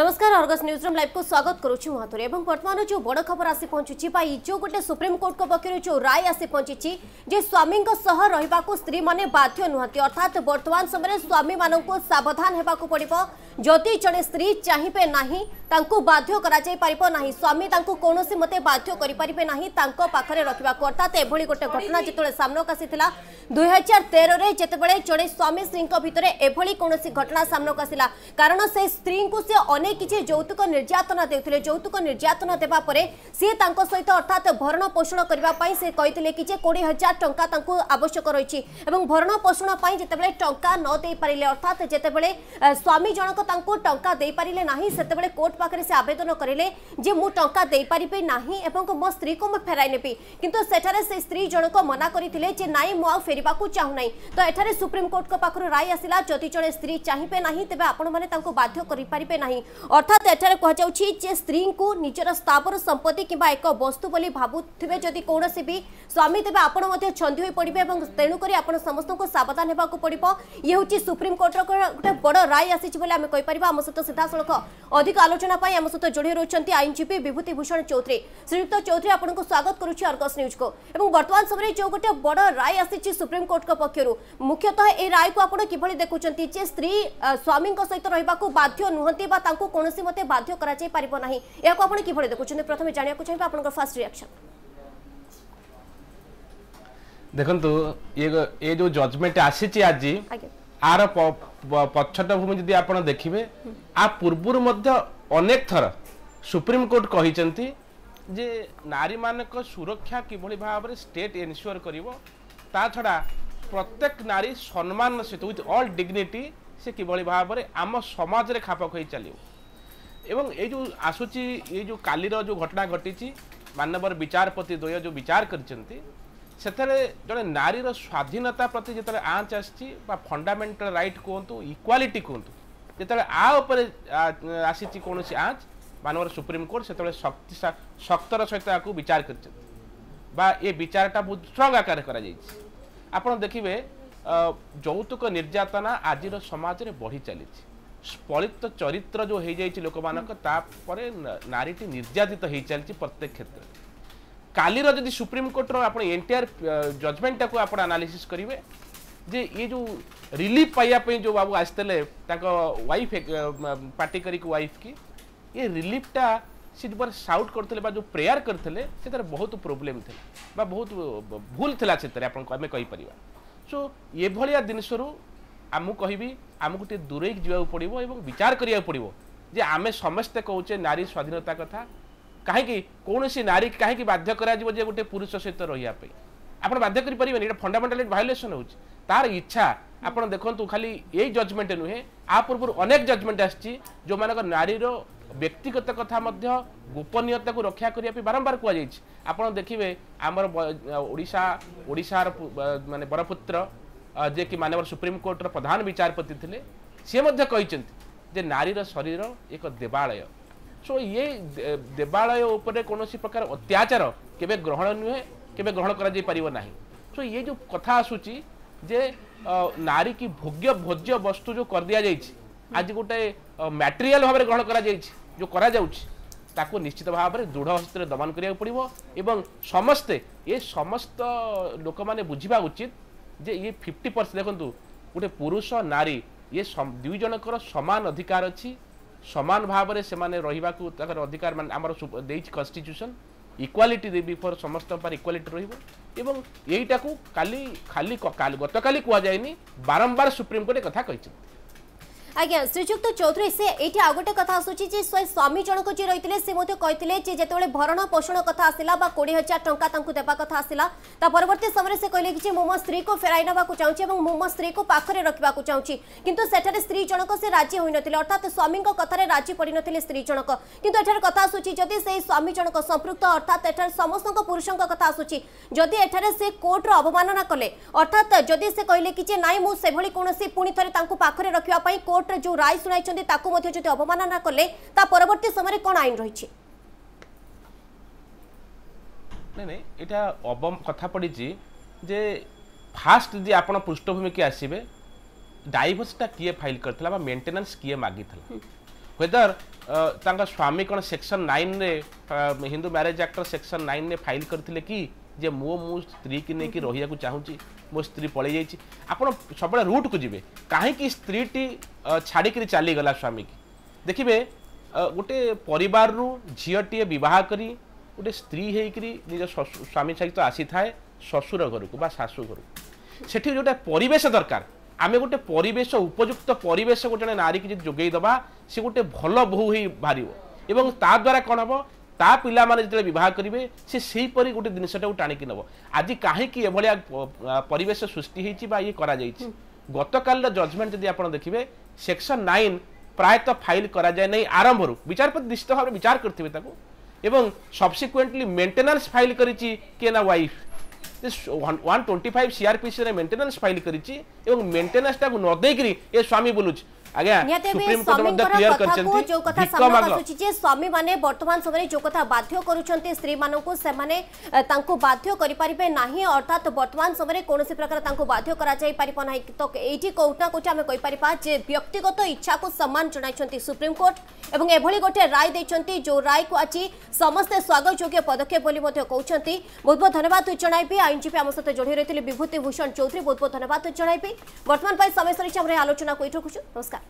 नमस्कार Argus news room live को स्वागत करुच्छु महातुरी और बर्तमान जो बड़ खबर आसी पहुंची जो गोटे सुप्रीमकोर्ट पक्षर जो राय आसी पहुंची जे स्वामी रहा स्त्री मैंने बाध्य नुहति अर्थात बर्तमान समय स्वामी मान सवधान होगा पड़ो जदि जड़े स्त्री चाहिए ना बाध्य कर स्वामी कौन मते बाध्य करें ना पाखे रखा अर्थात एभली गोटे घटना जिते सामनाक आसी दुई हजार तेर में जितेबले जड़े स्वामी स्त्री भितर एभली कौन घटना सामनाक आसला कारण से स्त्री को से अनेक किसी जौतुक निर्यातना देते जौतुक निर्यातना देवापर से सहित अर्थात भरण पोषण करने से कि कोड़े हजार टाँ आवश्यक रही भरण पोषण जिते बड़े टाँह नदे पारे अर्थात जिते स्वामी जनक टा दे पारे ना से कोर्ट पाखे से आवेदन करेंगे मुझे टाँह दे पारे ना मो स्त्री को मुझे फेर नेबी कि से स्त्री जनक मना करते ना मुझे फेर को चाहूना तो यठार सुप्रीमकोर्ट पाखु राय आसला जदि जड़े स्त्री चाहिए ना तेज आपने बाध्य करें অর্থাৎ এখানে কুযাচ্ছে যে স্ত্রী নিজের স্থাবর সম্পত্তি কিংবা এক বস্তু বলে ভাবুবে যদি কৌশি বি স্বামী তেমন আপনার ছন্দি হয়ে পড়বে এবং তেণুকরি আপনার সমস্ত সাবধান হওয়া পড়ব ইয়ে হচ্ছে সুপ্রিমকোর্টর গোটে বড় রায় আসিছে বলে আমি কইপার আমার সহ সিধাসলখ অধিক আলোচনা আমার সহ যোড়ি রয়েছেন আইনজীবী বিভূতি ভূষণ চৌধুরী শ্রীযুক্ত চৌধুরী আপনার স্বাগত করুছি অর্গস নিউজ কু এবং বর্তমান সময় যে গোটে বড় রায় আসিছে সুপ্রিমকোর্ট পক্ষ মুখ্যতঃ এই রায় কু আপনার কিভাবে দেখুম যে স্ত্রী স্বামী সহ রহবা বাধ্য নুহতি বা কৌশি মতে বাধ্য করা পারিব না এখন আপনার কিভাবে দেখুছেন প্রথমে জাঁয়া চাইবে আপনার ফার্স্ট রিয়াকশন ଦେଖନ୍ତୁ ଇଏ ଏ ଯୋଉ ଜଜମେଣ୍ଟ ଆସିଛି ଆଜି ଆର ପଛଟ ଭୂମି ଯଦି ଆପଣ ଦେଖିବେ ଆ ପୂର୍ବରୁ ମଧ୍ୟ ଅନେକ ଥର ସୁପ୍ରିମକୋର୍ଟ କହିଛନ୍ତି ଯେ ନାରୀମାନଙ୍କ ସୁରକ୍ଷା କିଭଳି ଭାବରେ ଷ୍ଟେଟ୍ ଏନସିଓର କରିବ ତା ଛଡ଼ା ପ୍ରତ୍ୟେକ ନାରୀ ସମ୍ମାନର ସହିତ ୱିଥ୍ ଅଲ୍ ଡିଗ୍ନିଟି ସେ କିଭଳି ଭାବରେ ଆମ ସମାଜରେ ଖାପ ଖୁଆଇ ଚାଲିବ এবং এই যে আসুচি এই যে কালির যে ঘটনা ঘটিছি মানবর বিচারপতি দ্বয় যে বিচার করছেন সেতরে জনে নারীর স্বাধীনতা প্রতি যেত আঞ্চ আসছি বা ফন্ডামেন্টাল রাইট কুহতু ইক্ওয়ালিটি কুহতু যেত আ উপরে আসিছি কোণী আঁচ মানবর সুপ্রিম কোর্ট সেত শক্তি শক্তর সহ আকু বিচার করছেন বা এ বিচারটা বহু স্ট্রং আকারে করা যাই আপনার দেখবে যৌতুক নির্যাতনা আজির সমাজের বড়ি চালিছে स्पलित चरित्र जो हो जाए लोक मानपर नारी निर्यात हो चलती प्रत्येक क्षेत्र कालीर जब सुप्रीमकोर्टर आप एन टीआर जजमेंटा आनालीसीस करेंगे जे ये जो रिलीफ पाइप जो बाबू आसते वाइफ पार्टी कर वाइफ की ये रिलीफटा सी जो साउट कर प्रेयर करते बहुत प्रोब्लेम थी बहुत भूल थी से आम कहीपर सो so, ये भाया जिनसूर আমি কহিবি আমি টিকে দূরে যাওয়া পড়ব এবং বিচার করা পড়ব যে আমি সমস্তে কৌছে নারী স্বাধীনতা কথা কাহি কৌশি নারী কাহি বাধ্য করা যে গোটে পুরুষ সহিত রহবা আপনার বাধ্য করে পারবেন এটা ফন্ডামেন্টাল ভাইলেসন হচ্ছে তার ইচ্ছা আপনার দেখুন খালি এই জজমেন্ট নুহে আ পূর্ব অনেক জজমেন্ট আসছে যে নারীর ব্যক্তিগত কথা মধ্যে গোপনীয়তাকে রক্ষা করা বারম্বার কুয়াছে আপনার দেখবে আমার ওড়শা ওড়শার মানে বরপুত্র जेकि मानव सुप्रीमकोर्टर प्रधान विचारपति थे सी नारी शरीर एक देवालय सो so, ये देवालय कौन प्रकार अत्याचार केवे ग्रहण नुहे केवे ग्रहण करना सो ये जो कथा आसूचे नारी की भोग्य भोज्य वस्तु जो कर दि जाए आज गोटे मैट्रीएल भाव ग्रहण करश्चित भाव में दृढ़ हस्तरे दमन कराया पड़ो समस्ते ये समस्त लोक मैंने बुझा उचित যে ଇଏ ଫିଫ୍ଟି ପରସେଣ୍ଟ ଦେଖନ୍ତୁ ଗୋଟେ ପୁରୁଷ ନାରୀ ଇଏ ଦୁଇ ଜଣଙ୍କର ସମାନ ଅଧିକାର ଅଛି ସମାନ ଭାବରେ ସେମାନେ ରହିବାକୁ ତାଙ୍କର ଅଧିକାର ମାନେ ଆମର ଦେଇଛି କନଷ୍ଟିଚ୍ୟୁସନ୍ ଇକ୍ୱାଲିଟି ଦେବି ଫର୍ ସମସ୍ତଙ୍କ ପାଇଁ ଇକ୍ୱାଲିଟି ରହିବ ଏବଂ ଏଇଟାକୁ କାଲି ଖାଲି ଗତକାଲି କୁହାଯାଇନି ବାରମ୍ବାର ସୁପ୍ରିମକୋର୍ଟ କଥା କହିଛନ୍ତି আজ্ঞা শ্রীযুক্ত চৌধুরী সে এইটি আউ গোটে কথা আসুচি যে সে স্বামী জনক যে রয়েছে সে মধ্যে কে যে যেতবে ভরণ পোষণ কথা আসিলা বা কোড়ি হাজার টঙ্কা তাঁকু দেওয়া কথা আসিলা তা পরবর্তী সময় সে কে যে মু মো স্ত্রী ফেরাই নেওয়া চাহুছি এবং মু মো স্ত্রী পাখে রক্ষা চাহুছি কিন্তু সেখানে স্ত্রী জনক সে রাজি হয়ে নথিলে অর্থাৎ স্বামী কথার রাজি পড়ি নথিলে স্ত্রী জনক কিন্তু এখানে কথা আসুচি যদি সেই স্বামী জনক সম্পৃক্ত অর্থাৎ এখানে সমস্ত পুরুষ কথা আসুচি যদি এখানে সে কোর্টর অবমাননা কলে অর্থাৎ যদি সে কে কি যে না মু সেভাবে কোণী পুঁ তাঁর পাখে রাখা কোর্ট ହାଇକୋର୍ଟରେ ଯେଉଁ ରାୟ ଶୁଣାଇଛନ୍ତି ତାକୁ ମଧ୍ୟ ଯଦି ଅବମାନନା କଲେ ତା ପରବର୍ତ୍ତୀ ସମୟରେ କ'ଣ ଆଇନ ରହିଛି ନାଇଁ ନାଇଁ ଏଇଟା ଅବ କଥା ପଡ଼ିଛି ଯେ ଫାଷ୍ଟ ଯଦି ଆପଣ ପୃଷ୍ଠଭୂମିକି ଆସିବେ ଡାଇଭୋର୍ସଟା କିଏ ଫାଇଲ୍ କରିଥିଲା ବା ମେଣ୍ଟେନାନ୍ସ କିଏ ମାଗିଥିଲା ହ୍ୱେଦର ତାଙ୍କ ସ୍ୱାମୀ କ'ଣ ସେକ୍ସନ୍ ନାଇନ୍ରେ ହିନ୍ଦୁ ମ୍ୟାରେଜ୍ ଆକ୍ଟର ସେକ୍ସନ୍ ନାଇନ୍ରେ ଫାଇଲ୍ କରିଥିଲେ କି ଯେ ମୋ ମୁଁ ସ୍ତ୍ରୀକି ନେଇକି ରହିବାକୁ ଚାହୁଁଛି ମୋ ସ୍ତ୍ରୀ ପଳେଇ ଯାଇଛି ଆପଣ ସବୁବେଳେ ରୁଟ୍କୁ ଯିବେ କାହିଁକି ସ୍ତ୍ରୀଟି ଛାଡ଼ିକିରି ଚାଲିଗଲା ସ୍ୱାମୀକି ଦେଖିବେ ଗୋଟେ ପରିବାରରୁ ଝିଅଟିଏ ବିବାହ କରି ଗୋଟେ ସ୍ତ୍ରୀ ହେଇକିରି ନିଜ ସ୍ୱାମୀ ସହିତ ଆସିଥାଏ ଶ୍ୱଶୁର ଘରକୁ ବା ଶାଶୁ ଘରକୁ ସେଠି ଯେଉଁଟା ପରିବେଶ ଦରକାର ଆମେ ଗୋଟେ ପରିବେଶ ଉପଯୁକ୍ତ ପରିବେଶକୁ ଜଣେ ନାରୀକି ଯଦି ଯୋଗାଇ ଦେବା ସେ ଗୋଟେ ଭଲ ବୋହୂ ହେଇ ବାହାରିବ ଏବଂ ତାଦ୍ୱାରା କ'ଣ ହେବ ତା ପିଲାମାନେ ଯେତେବେଳେ ବିବାହ କରିବେ ସେ ସେହିପରି ଗୋଟେ ଜିନିଷଟାକୁ ଟାଣିକି ନେବ ଆଜି କାହିଁକି ଏଭଳିଆ ପରିବେଶ ସୃଷ୍ଟି ହେଇଛି ବା ଇଏ କରାଯାଇଛି ଗତକାଲିର ଜଜମେଣ୍ଟ ଯଦି ଆପଣ ଦେଖିବେ ସେକ୍ସନ୍ ନାଇନ୍ ପ୍ରାୟତଃ ଫାଇଲ୍ କରାଯାଏ ନାହିଁ ଆରମ୍ଭରୁ ବିଚାରପତି ନିଶ୍ଚିତ ଭାବରେ ବିଚାର କରିଥିବେ ତାକୁ ଏବଂ ସବସିକ୍ୱେଣ୍ଟଲି ମେଣ୍ଟେନାନ୍ସ ଫାଇଲ୍ କରିଛି କିଏ ନା wife one twenty five CrPC maintenance file করেছি এবং মেটেনান্সটা নদেকি এ স্বামী বুলুছি स्वामी बर्तमान समय जो कथा बाध्य कर स्त्री मानने बाध्य अर्थात बर्तमान समय कौन प्रकार बाध्य तो ये आम व्यक्तिगत इच्छा को सम्मान जनई सुप्रीमकोर्ट और गोटे राय देखते जो राय को आज समस्त स्वागत योग्य पदक्षेप कहते बहुत बहुत धन्यवाद जनइबी आईनजीवी आम सहित जोड़ी रही विभूति भूषण चौधरी बहुत बहुत धन्यवाद जनइबी बर्तमान समय सर आलोचना कोई